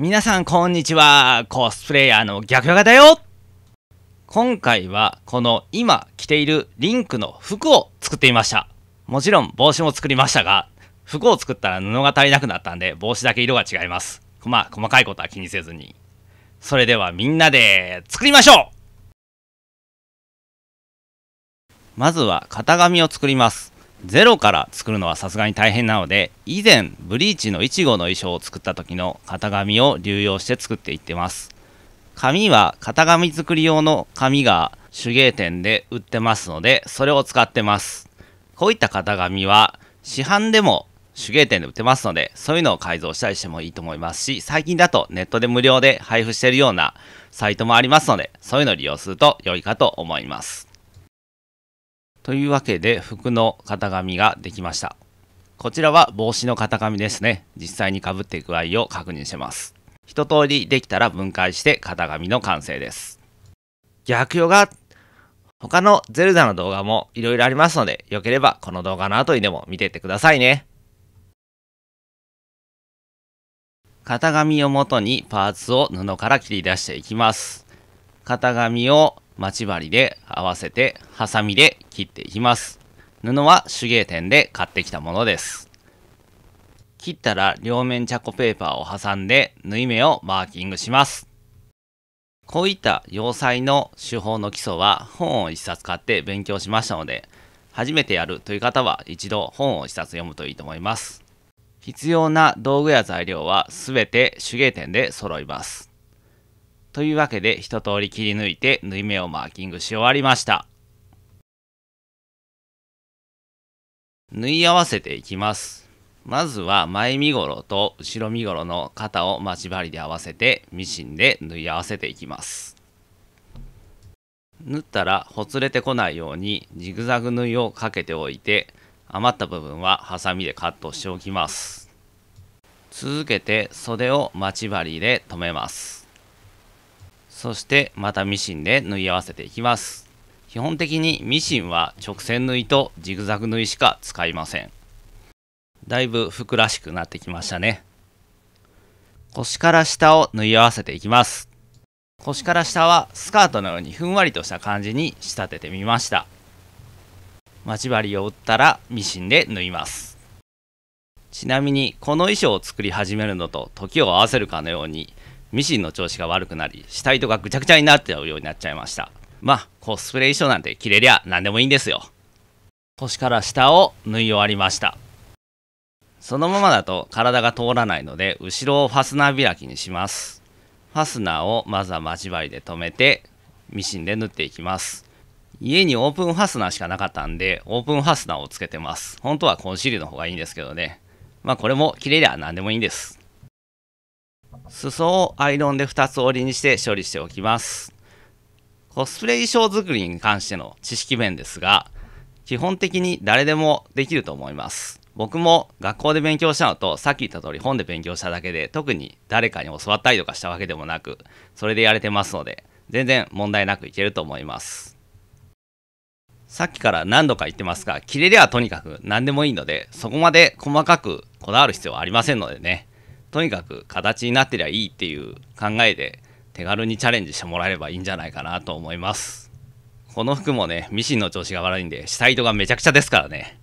皆さんこんにちはコスプレイヤーの逆ヨガだよ今回はこの今着ているリンクの服を作ってみましたもちろん帽子も作りましたが服を作ったら布が足りなくなったんで帽子だけ色が違いますまあ細かいことは気にせずにそれではみんなで作りましょうまずは型紙を作りますゼロから作るのはさすがに大変なので以前ブリーチのイチゴの衣装を作った時の型紙を流用して作っていってます紙は型紙作り用の紙が手芸店で売ってますのでそれを使ってますこういった型紙は市販でも手芸店で売ってますのでそういうのを改造したりしてもいいと思いますし最近だとネットで無料で配布しているようなサイトもありますのでそういうのを利用すると良いかと思いますというわけで服の型紙ができましたこちらは帽子の型紙ですね実際にかぶっていく具合を確認します一通りできたら分解して型紙の完成です逆用が他のゼルダの動画も色々ありますので、良ければこの動画の後にでも見ていってくださいね。型紙を元にパーツを布から切り出していきます。型紙を待ち針で合わせて、ハサミで切っていきます。布は手芸店で買ってきたものです。切ったら両面チャコペーパーを挟んで縫い目をマーキングします。こういった洋裁の手法の基礎は本を一冊買って勉強しましたので、初めてやるという方は一度本を一冊読むといいと思います。必要な道具や材料は全て手芸店で揃います。というわけで一通り切り抜いて縫い目をマーキングし終わりました。縫い合わせていきますまずは前身ごろと後ろ身ごろの肩を待ち針で合わせてミシンで縫い合わせていきます縫ったらほつれてこないようにジグザグ縫いをかけておいて余った部分はハサミでカットしておきます続けて袖を待ち針で留めますそしてまたミシンで縫い合わせていきます基本的にミシンは直線縫いとジグザグ縫いしか使いませんだいぶ服らしくなってきましたね腰から下を縫い合わせていきます腰から下はスカートのようにふんわりとした感じに仕立ててみました待ち針を打ったらミシンで縫いますちなみにこの衣装を作り始めるのと時を合わせるかのようにミシンの調子が悪くなり下糸がぐちゃぐちゃになっちゃうようになっちゃいましたまあ、コスプレ衣装なんて着れりゃ何でもいいんですよ。腰から下を縫い終わりました。そのままだと体が通らないので、後ろをファスナー開きにします。ファスナーをまずは待ち針で留めて、ミシンで縫っていきます。家にオープンファスナーしかなかったんで、オープンファスナーをつけてます。本当はコンシールの方がいいんですけどね。まあこれも切れりゃ何でもいいんです。裾をアイロンで2つ折りにして処理しておきます。コスプレ衣装作りに関しての知識面ですが、基本的に誰でもできると思います。僕も学校で勉強したのと、さっき言った通り本で勉強しただけで、特に誰かに教わったりとかしたわけでもなく、それでやれてますので、全然問題なくいけると思います。さっきから何度か言ってますが、切れりゃとにかく何でもいいので、そこまで細かくこだわる必要はありませんのでね、とにかく形になってりゃいいっていう考えで手軽にチャレンジしてもらえればいいんじゃないかなと思いますこの服もねミシンの調子が悪いんで下糸がめちゃくちゃですからね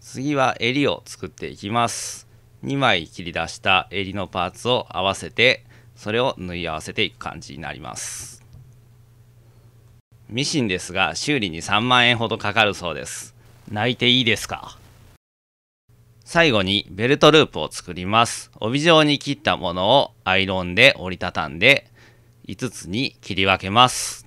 次は襟を作っていきます2枚切り出した襟のパーツを合わせてそれを縫い合わせていく感じになりますミシンですが修理に3万円ほどかかるそうです泣いていいですか最後にベルトループを作ります。帯状に切ったものをアイロンで折りたたんで5つに切り分けます。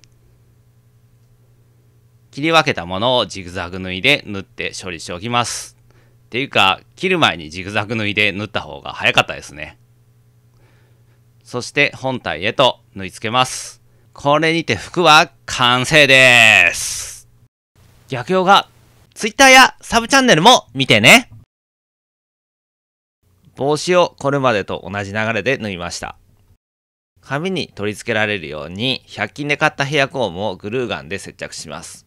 切り分けたものをジグザグ縫いで縫って処理しておきます。っていうか、切る前にジグザグ縫いで縫った方が早かったですね。そして本体へと縫い付けます。これにて服は完成です。逆用が Twitter やサブチャンネルも見てね。帽子をこれまでと同じ流れで縫いました。紙に取り付けられるように100均で買ったヘアコームをグルーガンで接着します。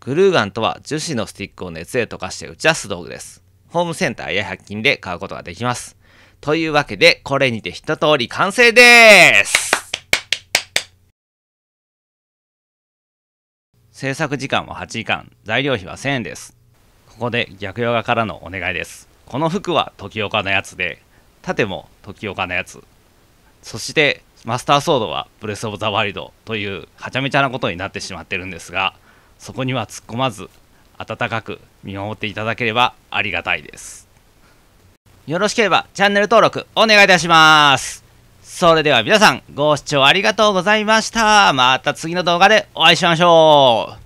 グルーガンとは樹脂のスティックを熱で溶かして打ち出す道具です。ホームセンターや100均で買うことができます。というわけで、これにて一通り完成です制作時間は8時間、材料費は1000円です。ここで逆ヨガからのお願いです。この服は時岡のやつで盾も時岡のやつそしてマスターソードはブレス・オブ・ザ・ワイルドというはちゃめちゃなことになってしまってるんですがそこには突っ込まず温かく見守っていただければありがたいですよろしければチャンネル登録お願いいたしますそれでは皆さんご視聴ありがとうございましたまた次の動画でお会いしましょう